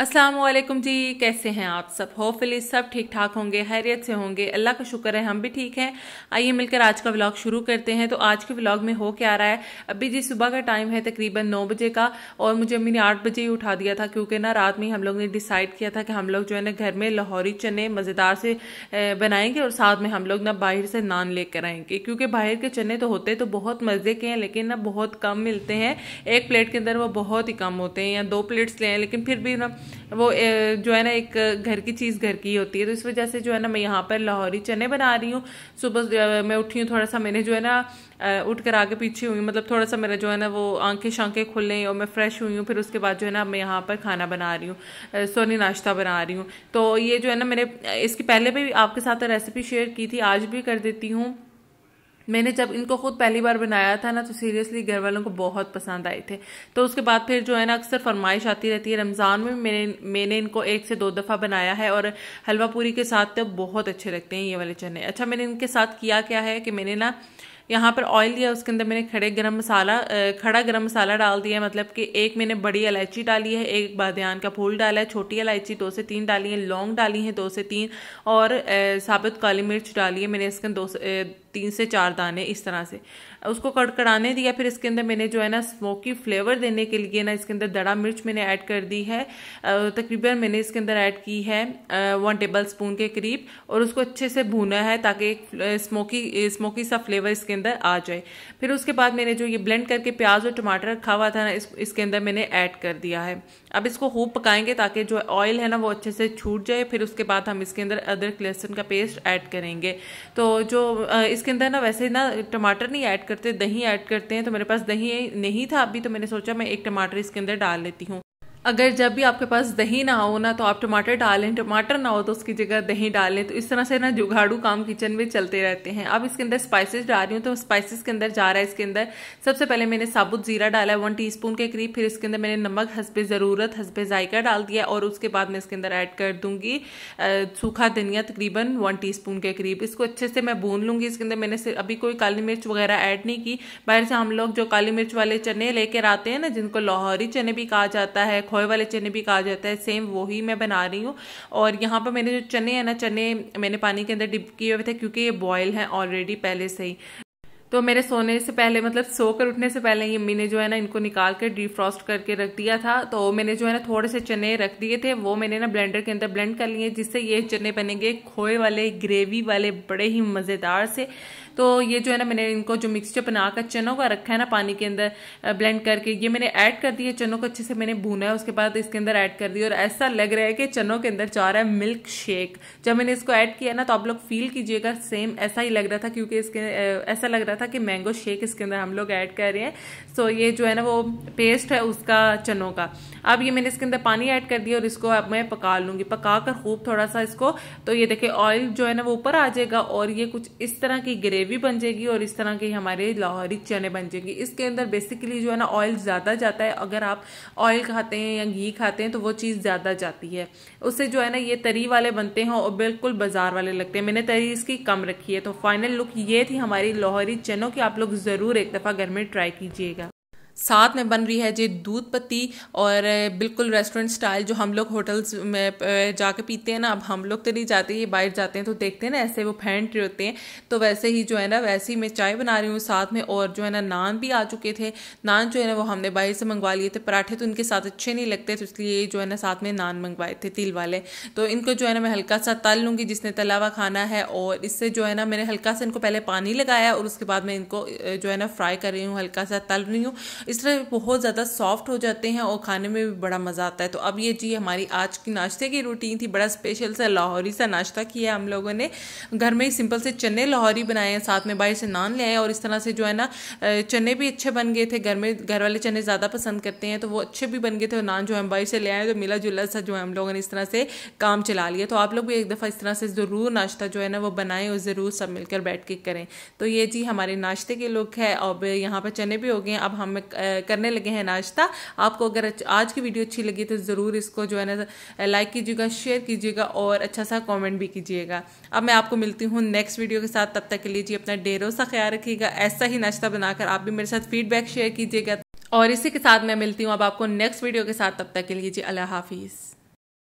अस्सलाम वालेकुम जी कैसे हैं आप सब होपफुली सब ठीक ठाक होंगे हैरियत से होंगे अल्लाह का शुक्र है हम भी ठीक हैं आइए मिलकर आज का व्लॉग शुरू करते हैं तो आज के व्लॉग में हो क्या रहा है अभी जी सुबह का टाइम है तकरीबन नौ बजे का और मुझे अम्मी ने आठ बजे ही उठा दिया था क्योंकि ना रात में हम लोग ने डिसाइड किया था कि हम लोग जो है ना घर में लाहौरी चने मज़ेदार से बनाएंगे और साथ में हम लोग ना बाहर से नान लेकर आएंगे क्योंकि बाहर के चने तो होते तो बहुत मज़े के हैं लेकिन ना बहुत कम मिलते हैं एक प्लेट के अंदर वो बहुत ही कम होते हैं या दो प्लेट्स लें लेकिन फिर भी ना वो जो है ना एक घर की चीज़ घर की होती है तो इस वजह से जो है ना मैं यहाँ पर लाहौरी चने बना रही हूँ सुबह मैं उठी हूँ थोड़ा सा मैंने जो है ना उठ कर आगे पीछे हुई मतलब थोड़ा सा मेरा जो है ना वो आंखें शांखें खुलें और मैं फ्रेश हुई हूँ फिर उसके बाद जो है ना मैं यहाँ पर खाना बना रही हूँ सोनी नाश्ता बना रही हूँ तो ये जो है ना मैंने इसके पहले भी आपके साथ रेसिपी शेयर की थी आज भी कर देती हूँ मैंने जब इनको खुद पहली बार बनाया था ना तो सीरियसली घर वालों को बहुत पसंद आए थे तो उसके बाद फिर जो है ना अक्सर फरमाइश आती रहती है रमज़ान में मैंने मैंने इनको एक से दो दफ़ा बनाया है और हलवा पूरी के साथ तो बहुत अच्छे लगते हैं ये वाले चने अच्छा मैंने इनके साथ किया क्या है कि मैंने ना यहाँ पर ऑयल दिया उसके अंदर मैंने खड़े गरम मसाला खड़ा गरम मसाला डाल दिया मतलब कि एक मैंने बड़ी इलायची डाली है एक बादयान का फूल डाला है छोटी इलायची दो से तीन डाली है लौंग डाली है दो से तीन और साबित काली मिर्च डाली है मैंने इसके दो से तीन से चार दाने इस तरह से उसको कड़कड़ाने दिया फिर इसके अंदर मैंने जो है ना स्मोकी फ्लेवर देने के लिए ना इसके अंदर दड़ा मिर्च मैंने ऐड कर दी है तकरीबन मैंने इसके अंदर ऐड की है वन टेबल स्पून के करीब और उसको अच्छे से भूना है ताकि स्मोकी स्मोकी सा फ्लेवर इसके अंदर आ जाए फिर उसके बाद मैंने जो ये ब्लेंड करके प्याज और टमाटर रखा हुआ था ना इस, इसके अंदर मैंने ऐड कर दिया है अब इसको खूब पकाएंगे ताकि जो ऑयल है ना वो अच्छे से छूट जाए फिर उसके बाद हम इसके अंदर अदरक लहसुन का पेस्ट ऐड करेंगे तो जो इसके अंदर ना वैसे ना टमाटर नहीं ऐड करते दही ऐड करते हैं तो मेरे पास दही नहीं था अभी तो मैंने सोचा मैं एक टमाटर इसके अंदर डाल लेती हूँ अगर जब भी आपके पास दही ना हो ना तो आप टमाटर डालें टमाटर ना हो तो उसकी जगह दही डालें तो इस तरह से ना जुगाड़ू काम किचन में चलते रहते हैं अब इसके अंदर स्पाइसेस डाल रही हूँ तो स्पाइसेस के अंदर जा रहा है इसके अंदर सबसे पहले मैंने साबुत जीरा डाला है वन टी के करीब फिर इसके अंदर मैंने नमक हंसब ज़रूरत हंसब जायका डाल दिया और उसके बाद मैं इसके अंदर ऐड कर दूँगी सूखा धनिया तकरीबन वन टी के करीब इसको अच्छे से मैं भून लूँगी इसके अंदर मैंने अभी कोई काली मिर्च वगैरह ऐड नहीं की बाहर से हम लोग जो काली मिर्च वाले चने लेकर आते हैं ना जिनको लाहौरी चने भी कहा जाता है खोए वाले चने भी कहा जाता है सेम वही मैं बना रही हूँ और यहाँ पर मैंने जो चने हैं ना चने मैंने पानी के अंदर डिप किए हुए थे क्योंकि ये बॉयल हैं ऑलरेडी पहले से ही तो मेरे सोने से पहले मतलब सोकर उठने से पहले ही मैंने ने जो है ना इनको निकाल कर डिफ्रॉस्ट करके रख दिया था तो मैंने जो है ना थोड़े से चने रख दिए थे वो मैंने ना ब्लेंडर के अंदर ब्लेंड कर लिए जिससे ये चने बनेंगे खोए वाले ग्रेवी वाले बड़े ही मज़ेदार से तो ये जो है ना मैंने इनको जो मिक्सचर बनाकर चनों का रखा है ना पानी के अंदर ब्लेंड करके ये मैंने ऐड कर दिया चनों को अच्छे से मैंने भूना है उसके बाद इसके अंदर ऐड कर दिया और ऐसा लग रहा है कि चनों के अंदर जा रहा है मिल्क शेक जब मैंने इसको ऐड किया ना तो आप लोग फील कीजिएगा सेम ऐसा ही लग रहा था क्योंकि इसके ऐसा लग रहा था था कि मैंगो शेक इसके अंदर हम लोग ऐड कर रहे हैं सो ये जो है ना वो पेस्ट है उसका चनों का अब ये मैंने इसके अंदर पानी ऐड कर दिया और इसको अब मैं पका लूँगी पका कर खूब थोड़ा सा इसको तो ये देखिए ऑयल जो है ना वो ऊपर आ जाएगा और ये कुछ इस तरह की ग्रेवी बन जाएगी और इस तरह की हमारे लाहौरी चने बन जाएंगे इसके अंदर बेसिकली जो है ना ऑयल ज़्यादा जाता है अगर आप ऑयल खाते हैं या घी खाते हैं तो वो चीज़ ज़्यादा जाती है उससे जो है ना ये तरी वाले बनते हैं और बिल्कुल बाजार वाले लगते हैं मैंने तरी इसकी कम रखी है तो फाइनल लुक ये थी हमारी लाहौरी किचन हो कि आप लोग ज़रूर एक दफ़ा घर में ट्राई कीजिएगा साथ में बन रही है जी दूध पत्ती और बिल्कुल रेस्टोरेंट स्टाइल जो हम लोग होटल्स में जाके पीते हैं ना अब हम लोग तो नहीं जाते ये बाहर जाते हैं तो देखते हैं ना ऐसे वो फेंट रहे होते हैं तो वैसे ही जो है ना वैसे ही मैं चाय बना रही हूँ साथ में और जो है ना नान भी आ चुके थे नान जो है ना वो हमने बाहर से मंगवा लिए थे पराठे तो इनके साथ अच्छे नहीं लगते तो इसलिए जो है ना साथ में नान मंगवाए थे तिल वाले तो इनको जो है ना मैं हल्का सा तल लूँगी जिसने तला खाना है और इससे जो है ना मैंने हल्का सा इनको पहले पानी लगाया और उसके बाद मैं इनको जो है ना फ्राई कर रही हूँ हल्का सा तल रही हूँ इस तरह बहुत ज़्यादा सॉफ्ट हो जाते हैं और खाने में भी बड़ा मज़ा आता है तो अब ये जी हमारी आज की नाश्ते की रूटीन थी बड़ा स्पेशल सा लाहौरी सा नाश्ता किया हम लोगों ने घर में ही सिंपल से चने लाहौरी बनाए हैं साथ में बाहर से नान ले आए और इस तरह से जो है ना चने भी अच्छे बन गए थे घर में घर वाले चने ज़्यादा पसंद करते हैं तो वो अच्छे भी बन गए थे और नान जो हम बाहर से ले आए तो मिला जुला सा जो है हम लोगों ने इस तरह से काम चला लिया तो आप लोग भी एक दफ़ा इस तरह से ज़रूर नाश्ता जो है ना वो बनाएं और ज़रूर सब मिलकर बैठ के करें तो ये जी हमारे नाश्ते के लुक है और यहाँ पर चने भी हो गए हैं अब हम करने लगे हैं नाश्ता आपको अगर आज की वीडियो अच्छी लगी तो ज़रूर इसको जो है ना लाइक कीजिएगा शेयर कीजिएगा और अच्छा सा कॉमेंट भी कीजिएगा अब मैं आपको मिलती हूँ नेक्स्ट वीडियो के साथ तब तक के लिए जी अपना डेरों सा ख्याल रखिएगा ऐसा ही नाश्ता बनाकर आप भी मेरे साथ फीडबैक शेयर कीजिएगा और इसी के साथ मैं मिलती हूँ अब आपको नेक्स्ट वीडियो के साथ तब तक के लिए जी अल्लाह हाफिज़